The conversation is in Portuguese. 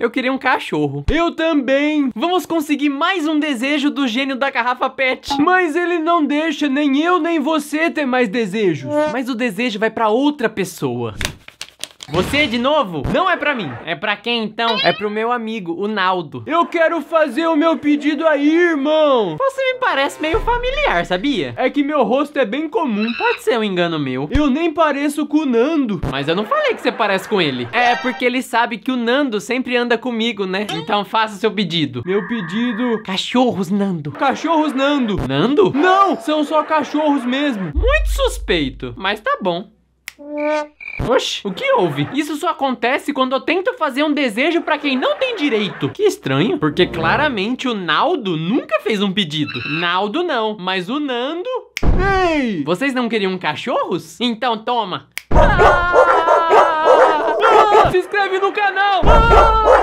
Eu queria um cachorro. Eu também! Vamos conseguir mais um desejo do gênio da garrafa pet. Mas ele não deixa nem eu nem você ter mais desejos. É. Mas o desejo vai pra outra pessoa. Você de novo? Não é pra mim. É pra quem então? É pro meu amigo, o Naldo. Eu quero fazer o meu pedido aí, irmão. Você me parece meio familiar, sabia? É que meu rosto é bem comum. Pode ser um engano meu. Eu nem pareço com o Nando. Mas eu não falei que você parece com ele. É porque ele sabe que o Nando sempre anda comigo, né? Então faça seu pedido. Meu pedido... Cachorros, Nando. Cachorros, Nando. Nando? Não, são só cachorros mesmo. Muito suspeito, mas tá bom. Oxe, o que houve? Isso só acontece quando eu tento fazer um desejo pra quem não tem direito. Que estranho, porque claramente o Naldo nunca fez um pedido. Naldo não, mas o Nando... Ei! Vocês não queriam cachorros? Então toma. Ah! Ah! Se inscreve no canal! Ah!